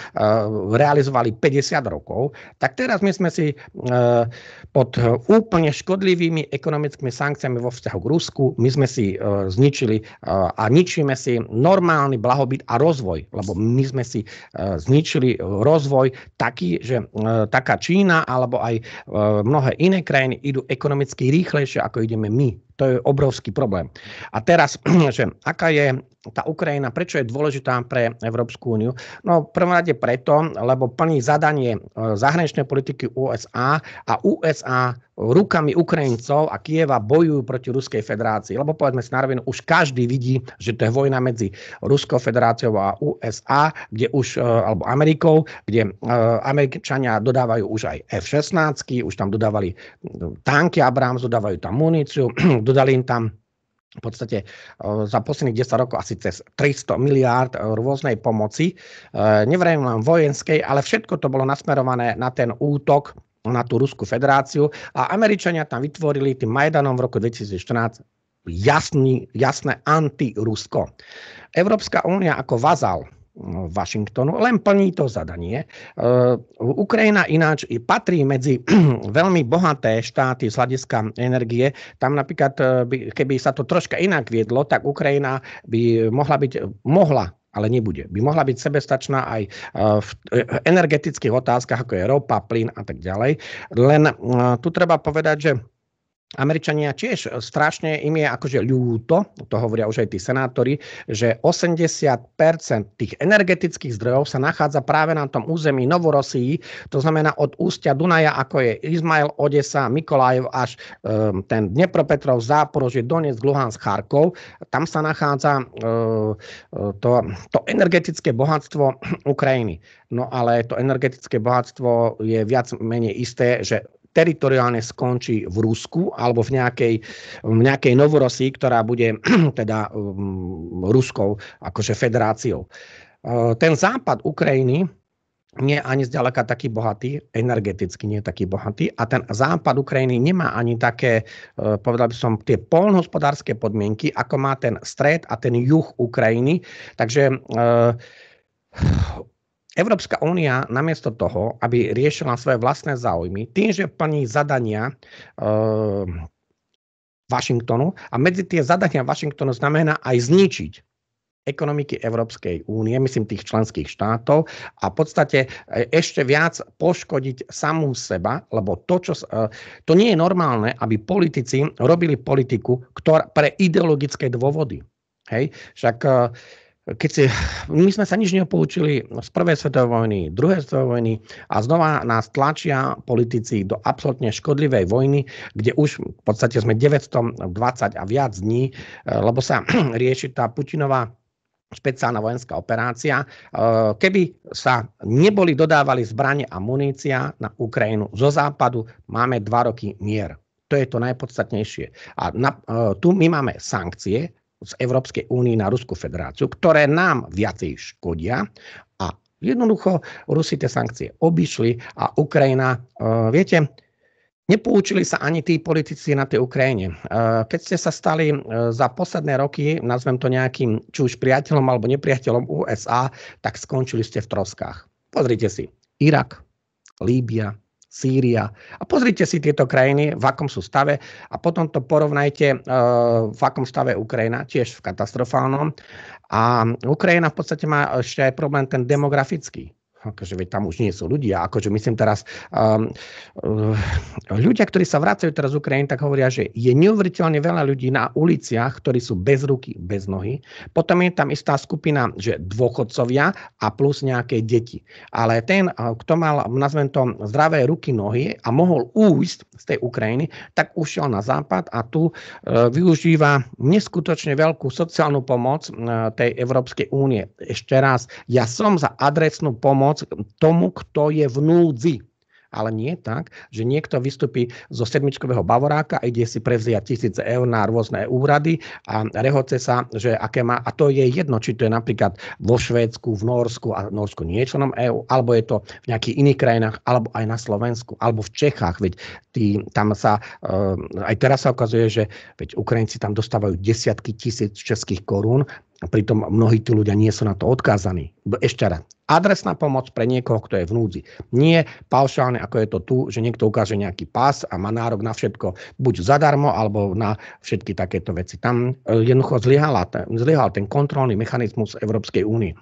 realizovali 50 rokov, tak teraz my sme si eh, pod úplne škodlivými ekonomickými sankciami vo vzťahu k Rusku, my sme si eh, zničili a ničíme si normálny blahobyt a rozvoj, lebo my sme si zničili rozvoj taký, že taká Čína alebo aj mnohé iné krajiny idú ekonomicky rýchlejšie, ako ideme my. To je obrovský problém. A teraz, [clears throat] že aká je tá Ukrajina, prečo je dôležitá pre Európsku úniu? No v prvom rade preto, lebo plní zadanie e, zahraničnej politiky USA a USA rukami Ukrajincov a Kieva bojujú proti Ruskej federácii. Lebo povedzme si narovin, už každý vidí, že to je vojna medzi Ruskou federáciou a USA, kde už, e, alebo Amerikou, kde e, Američania dodávajú už aj F-16, už tam dodávali e, tanky Abrams, dodávajú tam muníciu, [clears throat] dodali im tam v podstate za posledných 10 rokov asi cez 300 miliárd rôznej pomoci. Nevrejme len vojenskej, ale všetko to bolo nasmerované na ten útok na tú Ruskú federáciu a Američania tam vytvorili tým Majdanom v roku 2014 jasný, jasné Rusko. Európska únia ako vazal no, Washingtonu, len plní to zadanie. E, Ukrajina ináč patrí medzi [clears throat] veľmi bohaté štáty z hľadiska energie. Tam napríklad, e, keby sa to troška inak viedlo, tak Ukrajina by mohla byť, mohla ale nebude. By mohla byť sebestačná aj e, v e, energetických otázkach, ako je ropa, plyn a tak ďalej. Len e, tu treba povedať, že Američania tiež strašne im je akože ľúto, to hovoria už aj tí senátori, že 80% tých energetických zdrojov sa nachádza práve na tom území Novorosii, to znamená od ústia Dunaja, ako je Izmail, Odesa, Mikolajov, až um, ten Dnepropetrov, Záporožie, Donetsk, Luhansk, Charkov. Tam sa nachádza uh, to, to energetické bohatstvo Ukrajiny. No ale to energetické bohatstvo je viac menej isté, že teritoriálne skončí v Rusku alebo v nejakej, v nejakej Novorosii, ktorá bude [clears throat] teda um, Ruskou akože federáciou. Uh, ten západ Ukrajiny nie je ani zďaleka taký bohatý, energeticky nie je taký bohatý a ten západ Ukrajiny nemá ani také, uh, povedal by som, tie polnohospodárske podmienky, ako má ten stred a ten juh Ukrajiny. Takže e, Európska únia namiesto toho, aby riešila svoje vlastné záujmy, tým, že plní zadania e, Washingtonu a medzi tie zadania Washingtonu znamená aj zničiť ekonomiky Európskej únie, myslím tých členských štátov a v podstate eh, ešte viac poškodiť samú seba, lebo to, čo, eh, to nie je normálne, aby politici robili politiku ktor, pre ideologické dôvody. Hej? Však e, keď si, my sme sa nič nepoučili z prvej svetovej vojny, druhej svetovej vojny a znova nás tlačia politici do absolútne škodlivej vojny, kde už v podstate sme 920 a viac dní, e, lebo sa [clears throat] rieši tá Putinová špeciálna vojenská operácia. E, keby sa neboli dodávali zbranie a munícia na Ukrajinu zo západu, máme dva roky mier. To je to najpodstatnejšie. A na, e, tu my máme sankcie, z Európskej únie na Ruskú federáciu, ktoré nám viacej škodia a jednoducho Rusi tie sankcie obišli a Ukrajina, e, viete, Nepoučili sa ani tí politici na tej Ukrajine. E, keď ste sa stali e, za posledné roky, nazvem to nejakým či už priateľom alebo nepriateľom USA, tak skončili ste v troskách. Pozrite si. Irak, Líbia, Sýria. A pozrite si tieto krajiny, v akom sú stave a potom to porovnajte, e, v akom stave Ukrajina, tiež v katastrofálnom. A Ukrajina v podstate má ešte aj problém ten demografický akože veď tam už nie sú ľudia, akože myslím teraz, um, uh, ľudia, ktorí sa vracajú teraz z Ukrajiny, tak hovoria, že je neuveriteľne veľa ľudí na uliciach, ktorí sú bez ruky, bez nohy. Potom je tam istá skupina, že dôchodcovia a plus nejaké deti. Ale ten, uh, kto mal, nazvem to, zdravé ruky, nohy a mohol újsť z tej Ukrajiny, tak ušiel na západ a tu uh, využíva neskutočne veľkú sociálnu pomoc uh, tej Európskej únie. Ešte raz, ja som za adresnú pomoc pomoc tomu, kto je v núdzi. Ale nie tak, že niekto vystupí zo sedmičkového bavoráka a ide si prevziať tisíce eur na rôzne úrady a rehoce sa, že aké má, a to je jedno, či to je napríklad vo Švédsku, v Norsku, a v Norsku nie je členom EÚ, alebo je to v nejakých iných krajinách, alebo aj na Slovensku, alebo v Čechách, veď tí, tam sa, e, aj teraz sa ukazuje, že veď Ukrajinci tam dostávajú desiatky tisíc českých korún, Pritom mnohí tí ľudia nie sú na to odkázaní. Ešte raz, adresná pomoc pre niekoho, kto je v núdzi. Nie paušálne, ako je to tu, že niekto ukáže nejaký pás a má nárok na všetko, buď zadarmo, alebo na všetky takéto veci. Tam jednoducho zlyhal ten kontrolný mechanizmus Európskej únie.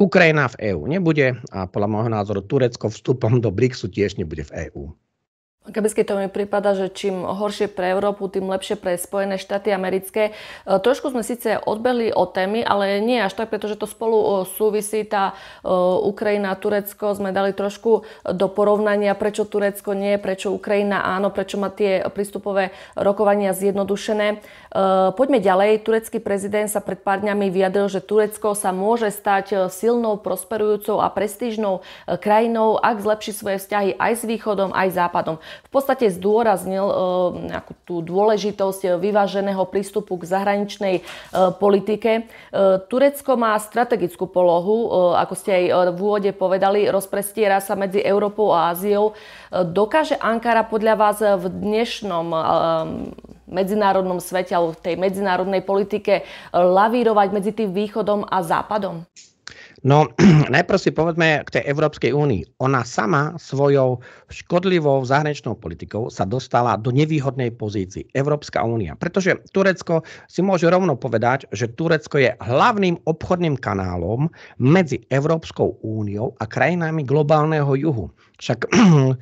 Ukrajina v EÚ nebude a podľa môjho názoru Turecko vstupom do BRICSu tiež nebude v EÚ. Kebecky to mi prípada, že čím horšie pre Európu, tým lepšie pre Spojené štáty americké. E, trošku sme síce odbehli od témy, ale nie až tak, pretože to spolu e, súvisí. Tá e, Ukrajina, Turecko sme dali trošku do porovnania, prečo Turecko nie, prečo Ukrajina áno, prečo má tie prístupové rokovania zjednodušené. Poďme ďalej. Turecký prezident sa pred pár dňami vyjadril, že Turecko sa môže stať silnou, prosperujúcou a prestížnou krajinou, ak zlepší svoje vzťahy aj s východom, aj západom v podstate zdôraznil e, nejakú tú dôležitosť e, vyváženého prístupu k zahraničnej e, politike. Turecko má strategickú polohu, ako ste aj v úvode povedali, rozprestiera sa medzi Európou a Áziou. Dokáže Ankara podľa vás v dnešnom medzinárodnom svete alebo v tej medzinárodnej politike lavírovať medzi tým východom a západom? No [clears throat] najprv si povedme k tej Európskej únii. Ona sama svojou škodlivou zahraničnou politikou sa dostala do nevýhodnej pozícii. Európska únia. Pretože Turecko si môže rovno povedať, že Turecko je hlavným obchodným kanálom medzi Európskou úniou a krajinami globálneho juhu. Však [clears throat] eh,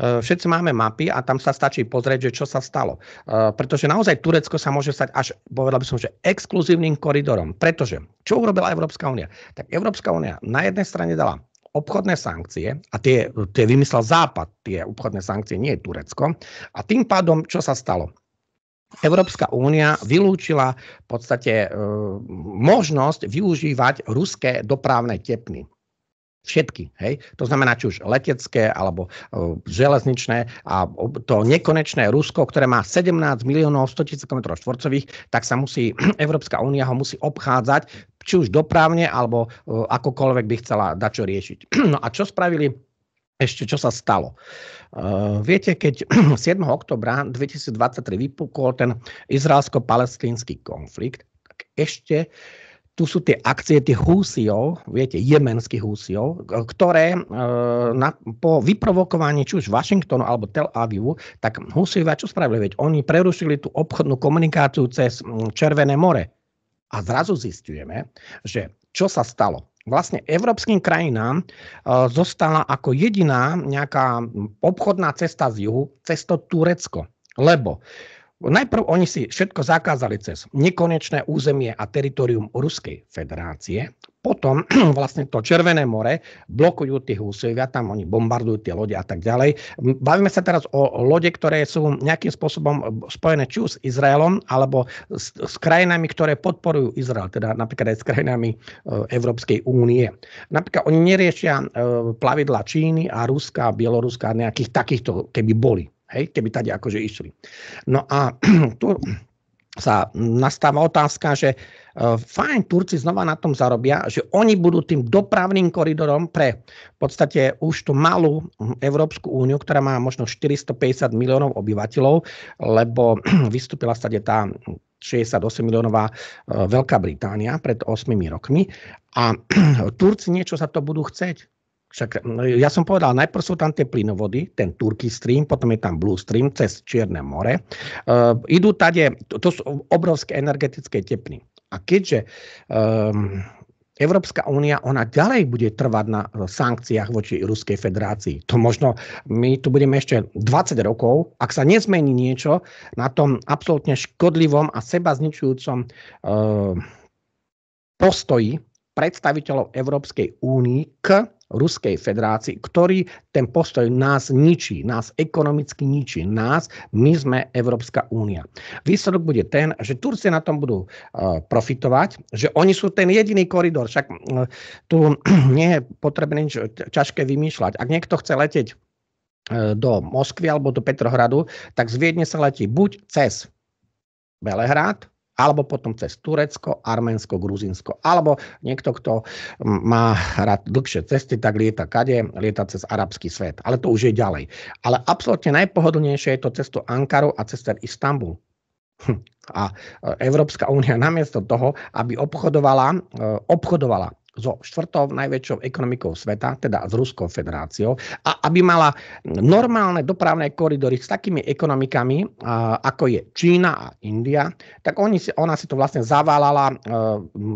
všetci máme mapy a tam sa stačí pozrieť, že čo sa stalo. Eh, pretože naozaj Turecko sa môže stať až, povedal by som, že exkluzívnym koridorom. Pretože čo urobila Európska únia? Tak Európska únia na jednej strane dala obchodné sankcie, a tie, tie vymyslel Západ, tie obchodné sankcie, nie Turecko. A tým pádom, čo sa stalo? Európska únia vylúčila v podstate e, možnosť využívať ruské dopravné tepny. Všetky, hej? To znamená, či už letecké alebo uh, železničné a to nekonečné Rusko, ktoré má 17 miliónov 100 tisíc km štvorcových, tak sa musí, [clears throat] Európska únia ho musí obchádzať, či už dopravne, alebo uh, akokoľvek by chcela čo riešiť. [clears throat] no a čo spravili ešte čo sa stalo. Uh, viete, keď 7. [clears throat] oktobra 2023 vypukol ten izraelsko-palestínsky konflikt, tak ešte uh, tu sú tie akcie tie húsiov, viete, jemenských húsiov, ktoré e, na, po vyprovokovaní či už Washingtonu alebo Tel Avivu, tak húsiovia čo spravili? Veď oni prerušili tú obchodnú komunikáciu cez Červené more. A zrazu zistujeme, že čo sa stalo vlastne európskym krajinám e, zostala ako jediná nejaká obchodná cesta z juhu, cesto Turecko. Lebo Najprv oni si všetko zakázali cez nekonečné územie a teritorium Ruskej federácie. Potom [clears throat] vlastne to Červené more blokujú tie húsovia, tam oni bombardujú tie lode a tak ďalej. Bavíme sa teraz o lode, ktoré sú nejakým spôsobom spojené či už s Izraelom, alebo s, s krajinami, ktoré podporujú Izrael, teda napríklad aj s krajinami e, Európskej únie. Napríklad oni neriešia e, plavidla Číny a Ruska, Bieloruska a nejakých takýchto, keby boli Hej, keby tady akože išli. No a [clears throat] tu sa nastáva otázka, že e, fajn, Turci znova na tom zarobia, že oni budú tým dopravným koridorom pre v podstate už tú malú Európsku úniu, ktorá má možno 450 miliónov obyvateľov, lebo [clears throat] vystúpila stade tá 68 miliónová e, Veľká Británia pred 8 rokmi a [clears throat] Turci niečo za to budú chcieť. Však, no, ja som povedal, najprv sú tam tie plynovody, ten Turkey Stream, potom je tam Blue Stream cez Čierne more. E, idú tade, to, to sú obrovské energetické tepny. A keďže e, Európska únia, ona ďalej bude trvať na sankciách voči Ruskej federácii. To možno my tu budeme ešte 20 rokov, ak sa nezmení niečo na tom absolútne škodlivom a seba zničujúcom e, postoji predstaviteľov Európskej únii k Ruskej federácii, ktorý ten postoj nás ničí, nás ekonomicky ničí, nás, my sme Európska únia. Výsledok bude ten, že Turci na tom budú uh, profitovať, že oni sú ten jediný koridor, však uh, tu [clears throat] nie je potrebné nič ťažké vymýšľať. Ak niekto chce letieť uh, do Moskvy alebo do Petrohradu, tak z Viedne sa letí buď cez Belehrad, alebo potom cez Turecko, Arménsko, Gruzinsko. Alebo niekto, kto má rád dlhšie cesty, tak lieta kade, lieta cez arabský svet. Ale to už je ďalej. Ale absolútne najpohodlnejšie je to cestu Ankaru a cez ten Istanbul. Hm. A e, Európska únia namiesto toho, aby obchodovala, e, obchodovala so štvrtou najväčšou ekonomikou sveta, teda s Ruskou federáciou, a aby mala normálne dopravné koridory s takými ekonomikami, ako je Čína a India, tak oni, ona si to vlastne zaválala e,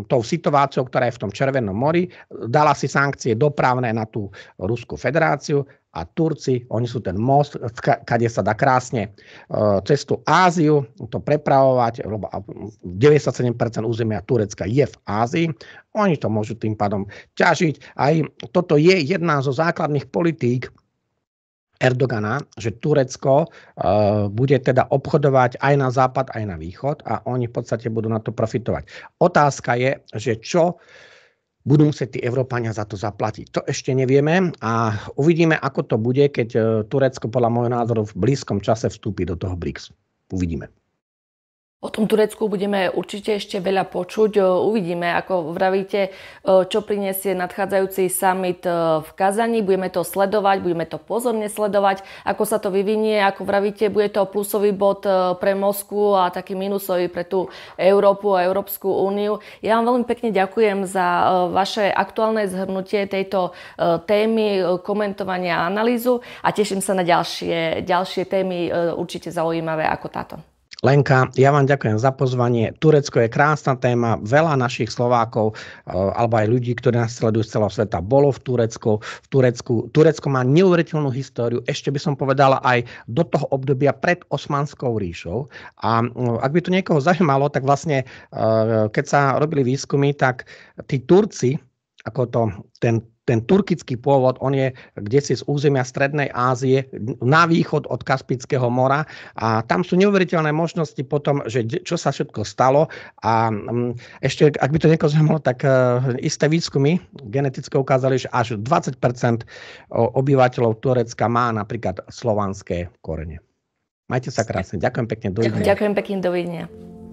tou situáciou, ktorá je v tom Červenom mori, dala si sankcie dopravné na tú Ruskú federáciu a Turci, oni sú ten most, kade sa dá krásne e, cez tú Áziu to prepravovať, lebo 97% územia Turecka je v Ázii, oni to môžu tým pádom ťažiť. Aj toto je jedna zo základných politík Erdogana, že Turecko e, bude teda obchodovať aj na západ, aj na východ a oni v podstate budú na to profitovať. Otázka je, že čo budú musieť tí Európania za to zaplatiť. To ešte nevieme a uvidíme, ako to bude, keď eh, Turecko podľa môjho názoru v blízkom čase vstúpi do toho BRICS. Uvidíme. O tom Turecku budeme určite ešte veľa počuť. E, uvidíme, ako vravíte, e, čo prinesie nadchádzajúci summit e, v Kazani. Budeme to sledovať, budeme to pozorne sledovať, ako sa to vyvinie. Ako vravíte, bude to plusový bod pre Moskvu a taký minusový pre tú Európu a Európsku úniu. Ja vám veľmi pekne ďakujem za vaše aktuálne zhrnutie tejto témy, komentovania a analýzu a teším sa na ďalšie, ďalšie témy určite zaujímavé ako táto. Lenka, ja vám ďakujem za pozvanie. Turecko je krásna téma. Veľa našich Slovákov eh, alebo aj ľudí, ktorí nás sledujú z celého sveta, bolo v Turecku. V Turecku. Turecko má neuveriteľnú históriu. Ešte by som povedala aj do toho obdobia pred Osmanskou ríšou. A eh, ak by to niekoho zaujímalo, tak vlastne eh, keď sa robili výskumy, tak tí Turci, ako to ten ten turkický pôvod, on je kde si z územia Strednej Ázie na východ od Kaspického mora a tam sú neuveriteľné možnosti potom, že čo sa všetko stalo a mm, ešte, ak by to niekoho zaujímalo, tak e, isté výskumy genetické ukázali, že až 20% obyvateľov Turecka má napríklad slovanské korene. Majte sa krásne. Ďakujem pekne. Dovidenia. Ďakujem pekne. Dovidenia.